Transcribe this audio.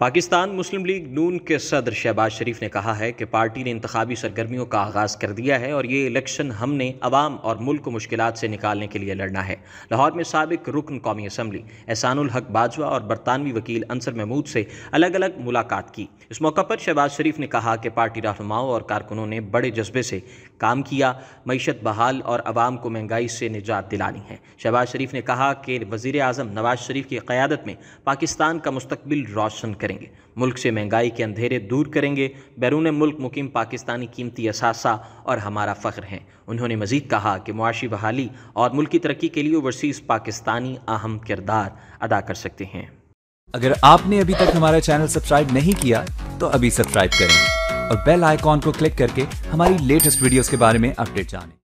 पाकिस्तान मुस्लिम league नून के सदर शहबाज शरीफ ने कहा है कि पार्टी ने इंतबी सरगर्मियों का आगाज़ कर दिया है और ये इलेक्शन हमने अवाम और मुल्क को मुश्किल से निकालने के लिए लड़ना है लाहौर में सबक रुकन कौमी असम्बली एहसानुल हक बाजवा और बरतानवी वकील अंसर महमूद से अलग अलग मुलाकात की इस मौका पर शहबाज शरीफ ने कहा कि पार्टी रहनुमाओं और कारकुनों ने बड़े जज्बे से काम किया मीशत बहाल और आवाम को महंगाई से निजात दिलानी है शहबाज शरीफ ने कहा कि वज़ी अजम नवाज शरीफ की क़्यादत में पाकिस्तान का मुस्तबिल रोशन कर करेंगे मुल्क से महंगाई के अंधेरे दूर करेंगे बैरून मुल्क मुकम पाकिस्तानी कीमती असासा और हमारा फ़ख्र हैं उन्होंने मजीद कहा कि मुआशी बहाली और मुल्क की तरक्की के लिए ओवरसीज़ पाकिस्तानी अहम किरदार अदा कर सकते हैं अगर आपने अभी तक हमारा चैनल सब्सक्राइब नहीं किया तो अभी सब्सक्राइब करें और बेल आइकॉन को क्लिक करके हमारी लेटेस्ट वीडियोस के बारे में अपडेट जानें